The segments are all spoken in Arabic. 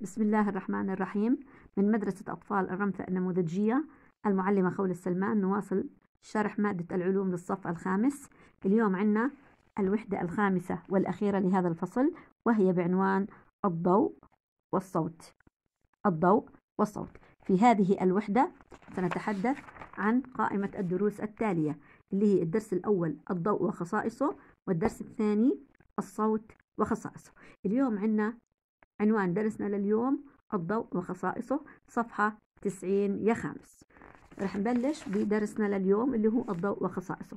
بسم الله الرحمن الرحيم من مدرسة أطفال الرمثة النموذجية المعلمة خولة السلمان نواصل شرح مادة العلوم للصف الخامس اليوم عنا الوحدة الخامسة والأخيرة لهذا الفصل وهي بعنوان الضوء والصوت الضوء والصوت في هذه الوحدة سنتحدث عن قائمة الدروس التالية اللي هي الدرس الأول الضوء وخصائصه والدرس الثاني الصوت وخصائصه اليوم عنا عنوان درسنا لليوم الضوء وخصائصه صفحة 90 يا خامس رح نبلش بدرسنا لليوم اللي هو الضوء وخصائصه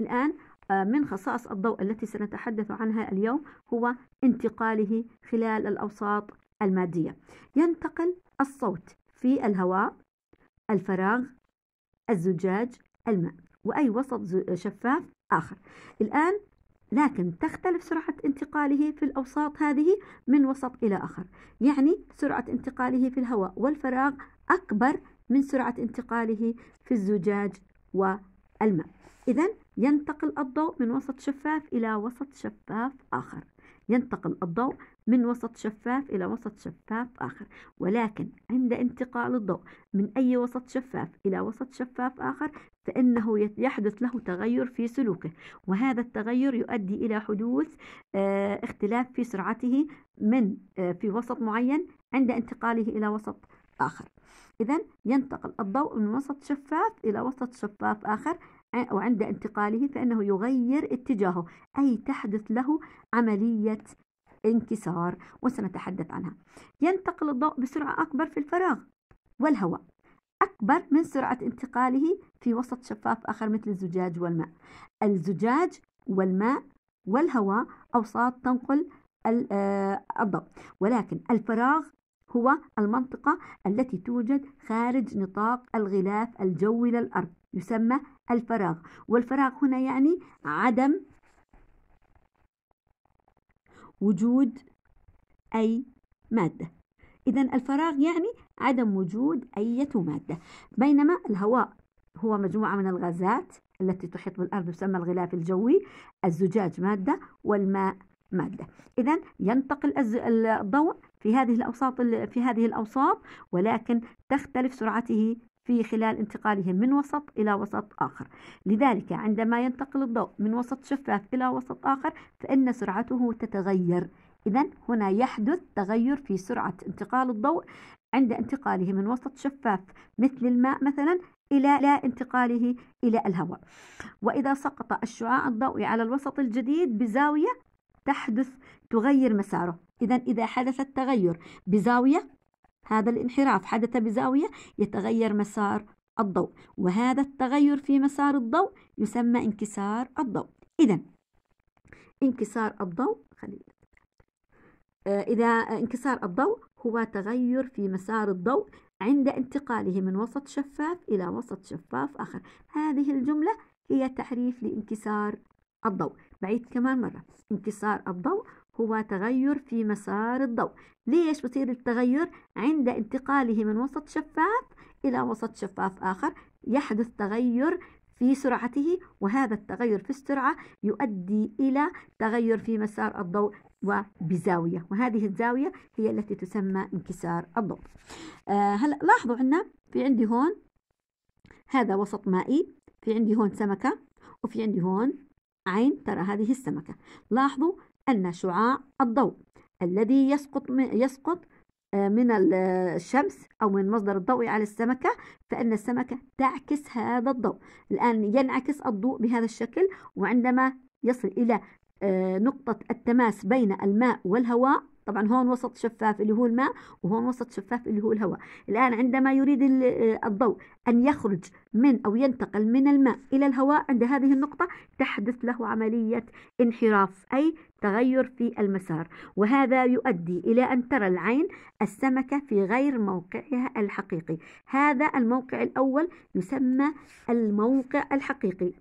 الآن آه، من خصائص الضوء التي سنتحدث عنها اليوم هو انتقاله خلال الأوساط المادية ينتقل الصوت في الهواء الفراغ الزجاج الماء وأي وسط شفاف آخر الآن لكن تختلف سرعة انتقاله في الأوساط هذه من وسط إلى آخر يعني سرعة انتقاله في الهواء والفراغ أكبر من سرعة انتقاله في الزجاج والماء إذا ينتقل الضوء من وسط شفاف إلى وسط شفاف آخر ينتقل الضوء من وسط شفاف إلى وسط شفاف آخر ولكن عند انتقال الضوء من أي وسط شفاف إلى وسط شفاف آخر فإنه يحدث له تغير في سلوكه وهذا التغير يؤدي إلى حدوث آه، اختلاف في سرعته من آه، في وسط معين عند انتقاله إلى وسط آخر إذا ينتقل الضوء من وسط شفاف إلى وسط شفاف آخر آه، وعند انتقاله فإنه يغير اتجاهه أي تحدث له عملية انكسار وسنتحدث عنها ينتقل الضوء بسرعة أكبر في الفراغ والهواء أكبر من سرعة انتقاله في وسط شفاف آخر مثل الزجاج والماء الزجاج والماء والهواء أوساط تنقل آه، الضوء ولكن الفراغ هو المنطقة التي توجد خارج نطاق الغلاف الجوي للأرض يسمى الفراغ والفراغ هنا يعني عدم وجود أي مادة إذا الفراغ يعني عدم وجود أي مادة بينما الهواء هو مجموعة من الغازات التي تحيط بالأرض تسمى الغلاف الجوي الزجاج مادة والماء مادة إذا ينتقل الضوء في هذه الأوساط في هذه الأوساط ولكن تختلف سرعته في خلال انتقالهم من وسط إلى وسط آخر لذلك عندما ينتقل الضوء من وسط شفاف إلى وسط آخر فإن سرعته تتغير إذا هنا يحدث تغير في سرعة انتقال الضوء عند انتقاله من وسط شفاف مثل الماء مثلا إلى لا انتقاله إلى الهواء وإذا سقط الشعاع الضوئي على الوسط الجديد بزاوية تحدث تغير مساره إذا إذا حدث التغير بزاوية هذا الانحراف حدث بزاوية يتغير مسار الضوء وهذا التغير في مسار الضوء يسمى انكسار الضوء إذا انكسار الضوء إذا انكسار الضوء هو تغير في مسار الضوء عند انتقاله من وسط شفاف إلى وسط شفاف آخر هذه الجملة هي تعريف لانكسار الضوء بعيد كمان مرة انكسار الضوء هو تغير في مسار الضوء ليش بصير التغير عند انتقاله من وسط شفاف إلى وسط شفاف آخر يحدث تغير في سرعته وهذا التغير في السرعة يؤدي إلى تغير في مسار الضوء وبزاوية وهذه الزاوية هي التي تسمى انكسار الضوء آه هلأ لاحظوا عنا في عندي هون هذا وسط مائي في عندي هون سمكة وفي عندي هون عين ترى هذه السمكة لاحظوا أن شعاع الضوء الذي يسقط يسقط آه، من الشمس أو من مصدر الضوء على السمكة فإن السمكة تعكس هذا الضوء الآن ينعكس الضوء بهذا الشكل وعندما يصل إلى آه، نقطة التماس بين الماء والهواء طبعا هون وسط شفاف اللي هو الماء وهون وسط شفاف اللي هو الهواء الآن عندما يريد آه، الضوء أن يخرج من أو ينتقل من الماء إلى الهواء عند هذه النقطة تحدث له عملية انحراف أي تغير في المسار وهذا يؤدي إلى أن ترى العين السمكة في غير موقعها الحقيقي هذا الموقع الأول يسمى الموقع الحقيقي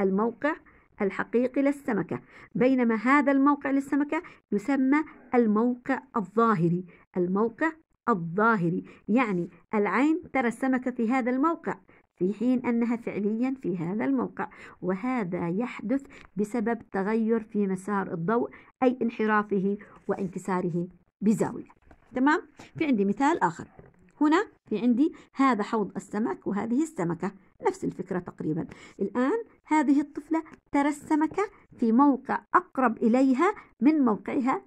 الموقع الحقيقي للسمكة بينما هذا الموقع للسمكة يسمى الموقع الظاهري الموقع الظاهري يعني العين ترى السمكة في هذا الموقع في حين أنها فعليا في هذا الموقع وهذا يحدث بسبب تغير في مسار الضوء أي انحرافه وانكساره بزاوية تمام في عندي مثال آخر هنا في عندي هذا حوض السمك وهذه السمكة نفس الفكرة تقريبا الآن هذه الطفلة ترى السمكة في موقع أقرب إليها من موقعها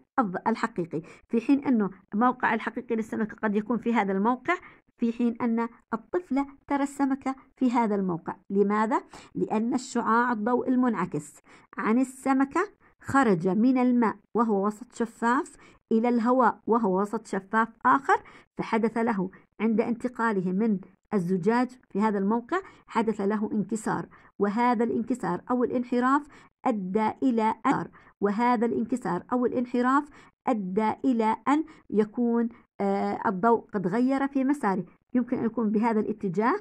الحقيقي في حين أنه موقع الحقيقي للسمكة قد يكون في هذا الموقع في حين أن الطفلة ترى السمكة في هذا الموقع لماذا؟ لأن الشعاع الضوء المنعكس عن السمكة خرج من الماء وهو وسط شفاف إلى الهواء وهو وسط شفاف آخر فحدث له عند انتقاله من الزجاج في هذا الموقع حدث له انكسار وهذا الانكسار أو الانحراف أدى إلى أن وهذا الانكسار أو الانحراف أدى إلى أن يكون آه، الضوء قد غير في مساره يمكن أن يكون بهذا الاتجاه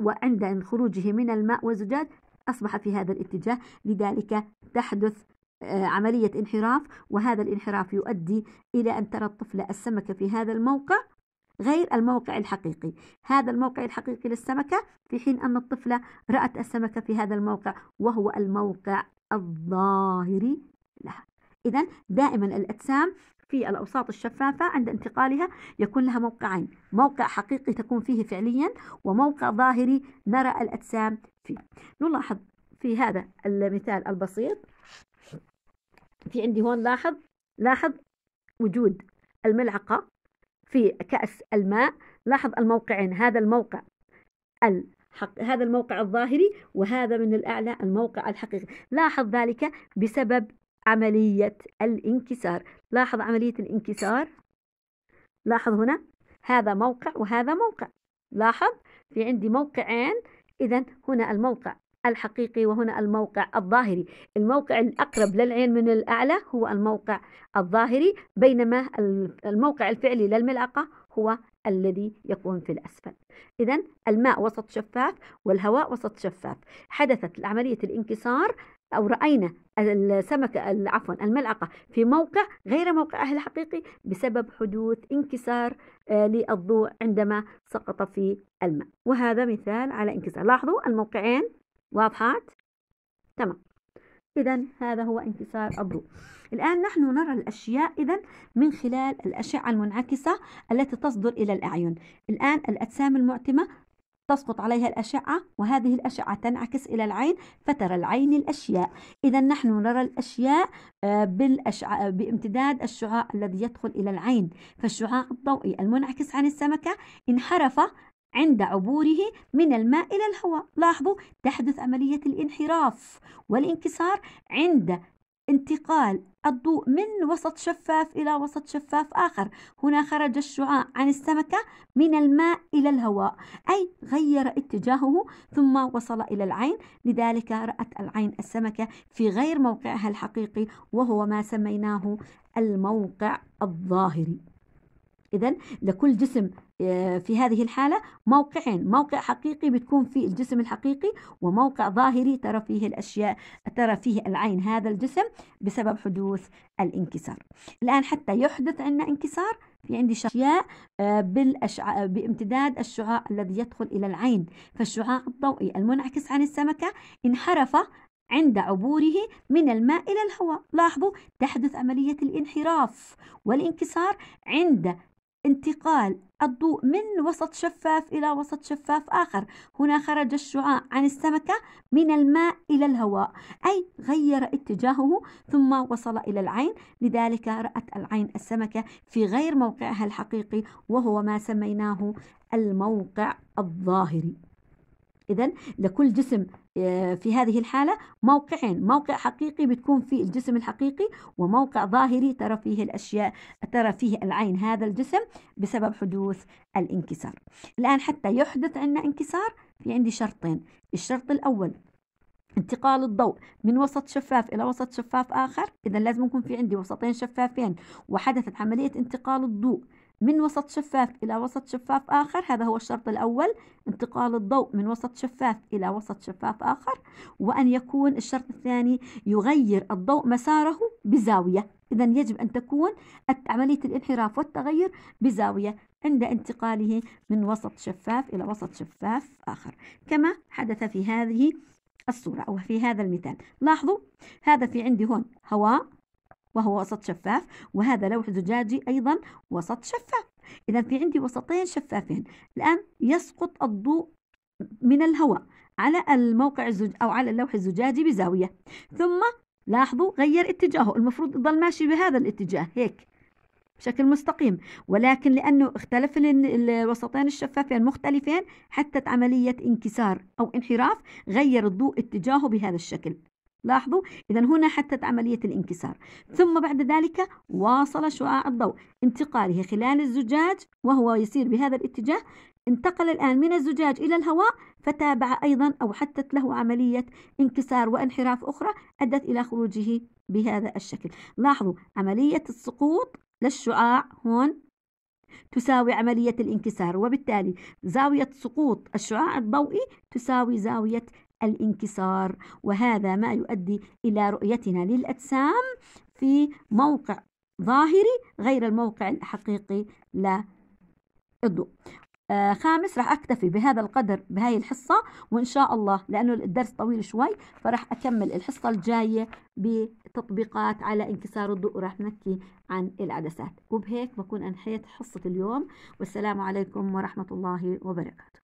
وعند خروجه من الماء والزجاج أصبح في هذا الاتجاه لذلك تحدث آه، عملية انحراف وهذا الانحراف يؤدي إلى أن ترى الطفلة السمكة في هذا الموقع غير الموقع الحقيقي هذا الموقع الحقيقي للسمكة في حين أن الطفلة رأت السمكة في هذا الموقع وهو الموقع الظاهري لها إذا دائما الأجسام في الأوساط الشفافة عند انتقالها يكون لها موقعين موقع حقيقي تكون فيه فعليا وموقع ظاهري نرى الأجسام فيه نلاحظ في هذا المثال البسيط في عندي هون لاحظ لاحظ وجود الملعقة في كأس الماء لاحظ الموقعين هذا الموقع الحق هذا الموقع الظاهري وهذا من الأعلى الموقع الحقيقي لاحظ ذلك بسبب عملية الانكسار لاحظ عملية الانكسار لاحظ هنا هذا موقع وهذا موقع لاحظ في عندي موقعين إذا هنا الموقع الحقيقي وهنا الموقع الظاهري الموقع الأقرب للعين من الأعلى هو الموقع الظاهري بينما الموقع الفعلي للملعقة هو الذي يكون في الأسفل إذا الماء وسط شفاف والهواء وسط شفاف حدثت عملية الانكسار أو رأينا السمكة عفوا الملعقة في موقع غير موقعها الحقيقي بسبب حدوث انكسار آه، للضوء عندما سقط في الماء وهذا مثال على انكسار لاحظوا الموقعين واضحات؟ تمام إذا هذا هو انكسار الضوء الآن نحن نرى الأشياء إذا من خلال الأشعة المنعكسة التي تصدر إلى الأعين الآن الأجسام المعتمة تسقط عليها الأشعة وهذه الأشعة تنعكس إلى العين فترى العين الأشياء إذا نحن نرى الأشياء آه، بالأشعة آه، بامتداد الشعاع الذي يدخل إلى العين فالشعاع الضوئي المنعكس عن السمكة انحرف عند عبوره من الماء إلى الهواء لاحظوا تحدث عملية الانحراف والانكسار عند انتقال الضوء من وسط شفاف إلى وسط شفاف آخر هنا خرج الشعاع عن السمكة من الماء إلى الهواء أي غير اتجاهه ثم وصل إلى العين لذلك رأت العين السمكة في غير موقعها الحقيقي وهو ما سميناه الموقع الظاهري إذا لكل جسم آه، في هذه الحالة موقعين موقع حقيقي بتكون في الجسم الحقيقي وموقع ظاهري ترى فيه الأشياء ترى فيه العين هذا الجسم بسبب حدوث الانكسار الآن حتى يحدث عندنا انكسار في عندي أشياء آه، بالأشع... بامتداد الشعاع الذي يدخل إلى العين فالشعاع الضوئي المنعكس عن السمكة انحرف عند عبوره من الماء إلى الهواء لاحظوا تحدث عملية الانحراف والانكسار عند انتقال الضوء من وسط شفاف إلى وسط شفاف آخر هنا خرج الشعاع عن السمكة من الماء إلى الهواء أي غير اتجاهه ثم وصل إلى العين لذلك رأت العين السمكة في غير موقعها الحقيقي وهو ما سميناه الموقع الظاهري إذا لكل جسم آه، في هذه الحالة موقعين موقع حقيقي بتكون في الجسم الحقيقي وموقع ظاهري ترى فيه الأشياء ترى فيه العين هذا الجسم بسبب حدوث الانكسار الآن حتى يحدث عندنا انكسار في عندي شرطين الشرط الأول انتقال الضوء من وسط شفاف إلى وسط شفاف آخر إذا لازم يكون في عندي وسطين شفافين وحدثت عملية انتقال الضوء من وسط شفاف إلى وسط شفاف آخر هذا هو الشرط الأول انتقال الضوء من وسط شفاف إلى وسط شفاف آخر وأن يكون الشرط الثاني يغير الضوء مساره بزاوية إذا يجب أن تكون عملية الانحراف والتغير بزاوية عند انتقاله من وسط شفاف إلى وسط شفاف آخر كما حدث في هذه الصورة أو في هذا المثال لاحظوا هذا في عندي هون هواء وهو وسط شفاف وهذا لوح زجاجي أيضا وسط شفاف إذا في عندي وسطين شفافين الآن يسقط الضوء من الهواء على الموقع الزج أو على اللوح الزجاجي بزاوية ثم لاحظوا غير اتجاهه المفروض يضل ماشي بهذا الاتجاه هيك بشكل مستقيم ولكن لأنه اختلف الوسطين الشفافين مختلفين حتى عملية انكسار أو انحراف غير الضوء اتجاهه بهذا الشكل لاحظوا إذا هنا حدثت عملية الانكسار ثم بعد ذلك واصل شعاع الضوء انتقاله خلال الزجاج وهو يسير بهذا الاتجاه انتقل الآن من الزجاج إلى الهواء فتابع أيضا أو حدثت له عملية انكسار وانحراف أخرى أدت إلى خروجه بهذا الشكل لاحظوا عملية السقوط للشعاع هون تساوي عملية الانكسار وبالتالي زاوية سقوط الشعاع الضوئي تساوي زاوية الانكسار وهذا ما يؤدي إلى رؤيتنا للأجسام في موقع ظاهري غير الموقع الحقيقي للضوء آه خامس راح اكتفي بهذا القدر بهاي الحصة وان شاء الله لانه الدرس طويل شوي فراح اكمل الحصة الجاية بتطبيقات على انكسار الضوء وراح نحكي عن العدسات وبهيك بكون انهيت حصة اليوم والسلام عليكم ورحمة الله وبركاته